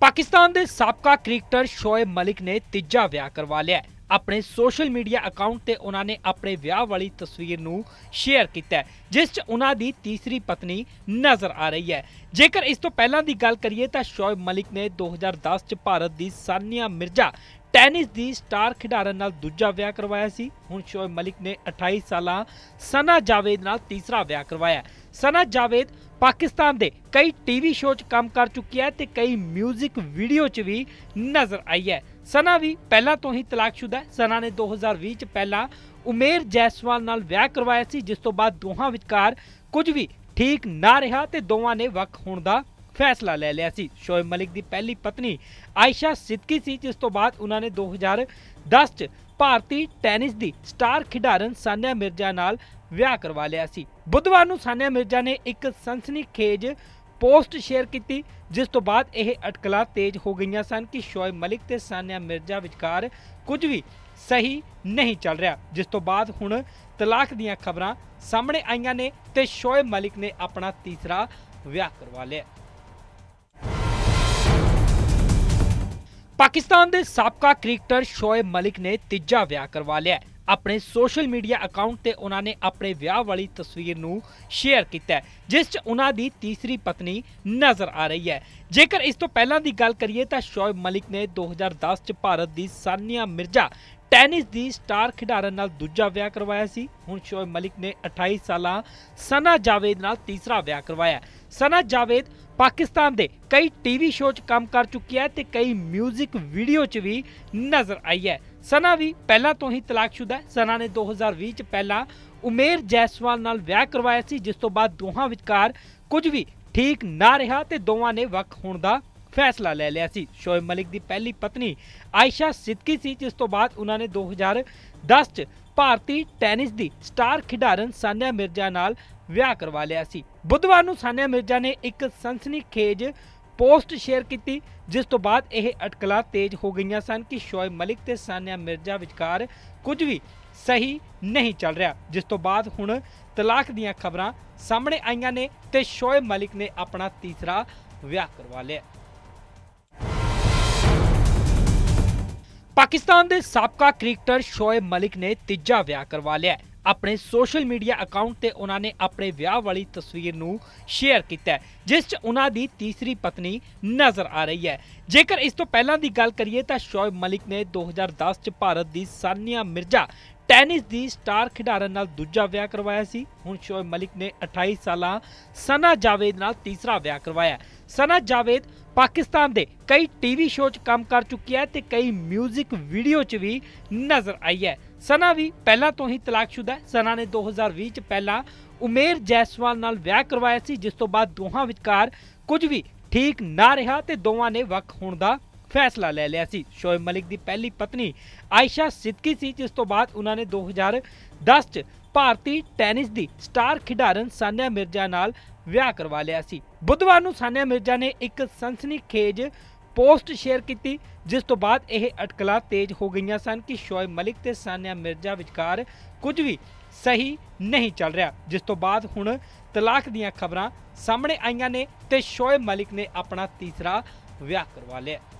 ਪਾਕਿਸਤਾਨ ਦੇ ਸਾਬਕਾ ਕ੍ਰਿਕਟਰ ਸ਼ੋਏ ਮਲਿਕ ਨੇ ਤੀਜਾ ਵਿਆਹ ਕਰਵਾ ਲਿਆ ਆਪਣੇ ਸੋਸ਼ਲ ਮੀਡੀਆ ਅਕਾਊਂਟ ਤੇ ਉਹਨਾਂ ਨੇ ਆਪਣੇ ਵਿਆਹ ਵਾਲੀ ਤਸਵੀਰ ਨੂੰ ਸ਼ੇਅਰ ਕੀਤਾ ਜਿਸ 'ਚ ਉਹਨਾਂ ਦੀ ਤੀਸਰੀ ਪਤਨੀ ਨਜ਼ਰ ਆ ਰਹੀ ਹੈ ਜੇਕਰ ਇਸ ਤੋਂ ਪਹਿਲਾਂ ਦੀ ਗੱਲ ਕਰੀਏ ਤਾਂ ਸ਼ੋਏ ਮਲਿਕ ਨੇ 2010 'ਚ ਭਾਰਤ ਦੀ ਸਾਨੀਆ ਮਿਰਜ਼ਾ ਟੈਨਿਸ ਦੀ ਸਟਾਰ ਖਿਡਾਰਨ ਨਾਲ ਦੂਜਾ ਵਿਆਹ ਕਰਵਾਇਆ ਸੀ ਹੁਣ ਸ਼ੋਏ ਮਲਿਕ ਨੇ 28 ਸਾਲਾਂ ਸਨਾ ਜਾਵੇਦ ਨਾਲ ਤੀਸਰਾ ਵਿਆਹ ਕਰਵਾਇਆ ਸਨਾ ਜਾਵੇਦ ਪਾਕਿਸਤਾਨ ਦੇ ਕਈ ਟੀਵੀ ਸ਼ੋਅ 'ਚ ਕੰਮ ਕਰ ਚੁੱਕੀ ਹੈ ਤੇ ਕਈ 뮤직 ਵੀਡੀਓ 'ਚ ਵੀ ਨਜ਼ਰ ਆਈ ਹੈ ਸਨਾ ਵੀ ਪਹਿਲਾਂ ਤੋਂ ਹੀ ਤਲਾਕਸ਼ੁਦਾ ਹੈ ਸਨਾ ਨੇ 2020 'ਚ ਪਹਿਲਾਂ ਉਮੇਰ ਜੈਸਵਾਲ ਨਾਲ ਵਿਆਹ ਕਰਵਾਇਆ ਸੀ ਜਿਸ ਤੋਂ ਬਾਅਦ ਦੋਹਾਂ ਵਿਚਕਾਰ ਕੁਝ ਵੀ ਠੀਕ ਨਾ ਰਿਹਾ ਤੇ ਦੋਵਾਂ ਨੇ ਵੱਖ ਹੋਣ ਦਾ ਫੈਸਲਾ ਲੈ ਲਿਆ ਸੀ ਸ਼ੋਇਬ ਮਲਿਕ ਦੀ ਪਹਿਲੀ ਪਤਨੀ ਆਇਸ਼ਾ ਸਿੱਦਕੀ ਸੀ ਜਿਸ ਤੋਂ ਬਾਅਦ ਉਹਨਾਂ ਨੇ 2010 ਚ ਭਾਰਤੀ ਟੈਨਿਸ ਦੀ ਸਟਾਰ ਖਿਡਾਰਨ ਸਾਨਿਆ ਮਿਰਜ਼ਾ ਨਾਲ ਵਿਆਹ ਕਰਵਾ ਲਿਆ ਸੀ ਬੁੱਧਵਾਰ ਨੂੰ ਸਾਨਿਆ ਮਿਰਜ਼ਾ ਨੇ ਇੱਕ ਸਨਸਨੀਖੇਜ ਪੋਸਟ ਸ਼ੇਅਰ ਕੀਤੀ ਜਿਸ ਤੋਂ ਬਾਅਦ ਇਹ ਅਟਕਲਾਂ ਤੇਜ਼ ਹੋ ਗਈਆਂ ਸਨ ਕਿ ਸ਼ੋਇਬ ਮਲਿਕ ਤੇ ਸਾਨਿਆ ਮਿਰਜ਼ਾ ਵਿਚਕਾਰ ਕੁਝ ਵੀ ਸਹੀ ਨਹੀਂ ਚੱਲ ਰਿਹਾ ਜਿਸ ਤੋਂ ਬਾਅਦ ਹੁਣ ਤਲਾਕ ਦੀਆਂ ਖਬਰਾਂ ਸਾਹਮਣੇ ਆਈਆਂ ਨੇ ਤੇ ਸ਼ੋਇਬ ਮਲਿਕ ਨੇ ਆਪਣਾ ਤੀਸਰਾ ਵਿਆਹ ਕਰਵਾ ਲਿਆ ਪਾਕਿਸਤਾਨ ਦੇ ਸਾਬਕਾ ਕ੍ਰਿਕਟਰ ਸ਼ੋਏ ਮਲਿਕ ਨੇ ਤੀਜਾ ਵਿਆਹ ਕਰਵਾ ਲਿਆ ਆਪਣੇ ਸੋਸ਼ਲ ਮੀਡੀਆ ਅਕਾਊਂਟ ਤੇ ਉਹਨਾਂ ਨੇ ਆਪਣੇ ਵਿਆਹ ਵਾਲੀ ਤਸਵੀਰ ਨੂੰ ਸ਼ੇਅਰ ਕੀਤਾ ਜਿਸ 'ਚ ਉਹਨਾਂ ਦੀ ਤੀਸਰੀ ਪਤਨੀ ਨਜ਼ਰ ਆ ਰਹੀ ਹੈ ਜੇਕਰ ਇਸ ਤੋਂ ਪਹਿਲਾਂ ਦੀ ਗੱਲ ਕਰੀਏ ਤਾਂ ਸ਼ੋਏ ਮਲਿਕ ਨੇ 2010 'ਚ ਭਾਰਤ ਦੀ ਸਾਨੀਆ ਮਿਰਜ਼ਾ ਟੈਨਿਸ ਦੀ ਸਟਾਰ ਖਿਡਾਰਨ ਨਾਲ ਦੂਜਾ ਵਿਆਹ ਕਰਵਾਇਆ ਸੀ ਹੁਣ ਸ਼ੋਏ ਮਲਿਕ ਨੇ 28 ਸਾਲਾਂ ਸਨਾ ਜਾਵੇਦ ਨਾਲ ਤੀਸਰਾ ਵਿਆਹ ਕਰਵਾਇਆ ਸਨਾ ਜਾਵੇਦ ਪਾਕਿਸਤਾਨ ਦੇ ਕਈ ਟੀਵੀ ਸ਼ੋਅ 'ਚ ਕੰਮ ਕਰ ਚੁੱਕੀ ਹੈ ਤੇ ਕਈ 뮤직 ਵੀਡੀਓ 'ਚ ਵੀ ਨਜ਼ਰ ਆਈ ਹੈ ਸਨਾ ਵੀ ਪਹਿਲਾਂ ਤੋਂ ਹੀ ਤਲਾਕਸ਼ੁਦਾ ਹੈ ਸਨਾ ਨੇ 2020 'ਚ ਪਹਿਲਾਂ ਉਮੇਰ ਜੈਸਵਾਲ ਨਾਲ ਵਿਆਹ ਕਰਵਾਇਆ ਸੀ ਜਿਸ ਤੋਂ ਬਾਅਦ ਦੋਹਾਂ ਵਿਚਕਾਰ ਕੁਝ ਵੀ ਠੀਕ ਨਾ ਰਿਹਾ ਤੇ ਦੋਵਾਂ ਨੇ ਵੱਖ ਹੋਣ ਦਾ ਫੈਸਲਾ ਲੈ ਲਿਆ ਸੀ ਸ਼ੋਏ ਮਲਿਕ ਦੀ ਪਹਿਲੀ ਪਤਨੀ ਆਇਸ਼ਾ ਸਿੱਦਕੀ ਸੀ ਜਿਸ ਤੋਂ ਬਾਅਦ ਉਹਨਾਂ ਨੇ 2010 'ਚ ਭਾਰਤੀ ਟੈਨਿਸ ਦੀ ਸਟਾਰ ਖਿਡਾਰਨ ਸਾਨਿਆ ਮਿਰਜ਼ਾ ਨਾਲ ਵਿਆਹ ਕਰਵਾ ਲਿਆ ਸੀ ਬੁੱਧਵਾਰ ਨੂੰ ਸਾਨਿਆ ਮਿਰਜ਼ਾ ਨੇ ਇੱਕ ਖੇਜ ਪੋਸਟ ਸ਼ੇਅਰ ਕੀਤੀ ਜਿਸ ਤੋਂ ਬਾਅਦ ਇਹ ਅਟਕਲਾਂ ਤੇਜ਼ ਹੋ ਗਈਆਂ ਸਨ ਕਿ ਸ਼ੋਏ ਮਲਿਕ ਤੇ ਸਾਨਿਆ ਮਿਰਜ਼ਾ ਵਿਚਕਾਰ ਕੁਝ ਵੀ ਸਹੀ ਨਹੀਂ ਚੱਲ ਰਿਹਾ ਜਿਸ ਤੋਂ ਬਾਅਦ ਹੁਣ ਤਲਾਕ ਦੀਆਂ ਖਬਰਾਂ ਸਾਹਮਣੇ ਆਈਆਂ ਨੇ ਤੇ ਸ਼ੋਏ ਮਲਿਕ ਨੇ ਆਪਣਾ ਤੀਸਰਾ ਵਿਆਹ ਕਰਵਾ ਲਿਆ ਪਾਕਿਸਤਾਨ ਦੇ ਸਾਬਕਾ ਕ੍ਰਿਕਟਰ ਸ਼ੋਏ ਮਲਿਕ ਨੇ ਤੀਜਾ ਵਿਆਹ ਕਰਵਾ ਲਿਆ ਹੈ ਆਪਣੇ ਸੋਸ਼ਲ ਮੀਡੀਆ ਅਕਾਊਂਟ ਤੇ ਉਹਨਾਂ ਨੇ ਆਪਣੇ ਵਿਆਹ ਵਾਲੀ ਤਸਵੀਰ ਨੂੰ ਸ਼ੇਅਰ ਕੀਤਾ ਜਿਸ 'ਚ ਉਹਨਾਂ ਦੀ ਤੀਸਰੀ ਪਤਨੀ ਨਜ਼ਰ ਆ ਰਹੀ ਹੈ ਜੇਕਰ ਇਸ ਤੋਂ ਪਹਿਲਾਂ ਦੀ ਗੱਲ ਕਰੀਏ ਤਾਂ ਸ਼ੋਏ ਮਲਿਕ ਨੇ 2010 'ਚ ਭਾਰਤ ਦੀ ਸਾਨੀਆ ਮਿਰਜ਼ਾ ਟੈਨਿਸ ਦੀ ਸਟਾਰ ਖਿਡਾਰਨ ਨਾਲ ਦੂਜਾ ਵਿਆਹ ਕਰਵਾਇਆ ਸੀ ਹੁਣ ਸ਼ੋਏ ਮਲਿਕ ਨੇ 28 ਸਾਲਾਂ ਸਨਾ ਜਾਵੇਦ ਨਾਲ ਤੀਸਰਾ ਵਿਆਹ ਕਰਵਾਇਆ ਸਨਾ ਜਾਵੇਦ ਪਾਕਿਸਤਾਨ ਦੇ ਕਈ ਟੀਵੀ ਸ਼ੋਅ 'ਚ ਕੰਮ ਕਰ ਚੁੱਕੀ ਹੈ ਤੇ ਕਈ 뮤직 ਵੀਡੀਓ 'ਚ ਵੀ ਨਜ਼ਰ ਆਈ ਹੈ ਸਨਾ ਵੀ ਪਹਿਲਾਂ ਤੋਂ ਹੀ ਤਲਾਕਸ਼ੁਦਾ ਹੈ ਸਨਾ ਨੇ 2020 'ਚ ਪਹਿਲਾਂ ਉਮੇਰ ਜੈਸਵਾਲ ਨਾਲ ਵਿਆਹ ਕਰਵਾਇਆ ਸੀ ਜਿਸ ਤੋਂ ਬਾਅਦ ਦੋਹਾਂ ਵਿਚਕਾਰ ਕੁਝ ਵੀ ਠੀਕ ਨਾ ਰਿਹਾ ਤੇ ਦੋਵਾਂ ਨੇ ਵੱਖ ਹੋਣ ਦਾ ਫੈਸਲਾ ਲੈ ਲਿਆ ਸੀ ਸ਼ੋਏ ਮਲਿਕ ਦੀ ਪਹਿਲੀ ਪਤਨੀ ਆਇਸ਼ਾ ਸਿੱਦਕੀ ਸੀ ਜਿਸ ਤੋਂ ਬਾਅਦ ਉਹਨਾਂ ਨੇ 2010 'ਚ ਭਾਰਤੀ ਟੈਨਿਸ ਦੀ ਸਟਾਰ ਖਿਡਾਰਨ ਸਾਨਿਆ ਮਿਰਜ਼ਾ ਨਾਲ ਵਿਆਹ ਕਰਵਾ ਲਿਆ ਸੀ ਬੁੱਧਵਾਰ ਨੂੰ ਸਾਨਿਆ ਮਿਰਜ਼ਾ ਨੇ ਇੱਕ ਸੰਸਨੀਖੇਜ ਪੋਸਟ ਸ਼ੇਅਰ ਕੀਤੀ ਜਿਸ ਤੋਂ ਬਾਅਦ ਇਹ ਅਟਕਲਾਂ ਤੇਜ਼ ਹੋ ਗਈਆਂ ਸਨ ਕਿ ਸ਼ੋਏ ਮਲਿਕ ਤੇ ਸਾਨਿਆ ਮਿਰਜ਼ਾ ਵਿਚਕਾਰ ਕੁਝ ਵੀ ਸਹੀ ਨਹੀਂ ਚੱਲ ਰਿਹਾ ਜਿਸ ਤੋਂ ਬਾਅਦ ਹੁਣ ਤਲਾਕ ਦੀਆਂ ਖਬਰਾਂ ਸਾਹਮਣੇ ਆਈਆਂ ਨੇ ਤੇ ਸ਼ੋਏ ਮਲਿਕ ਨੇ ਆਪਣਾ ਤੀਸਰਾ ਵਿਆਹ ਕਰਵਾ ਲਿਆ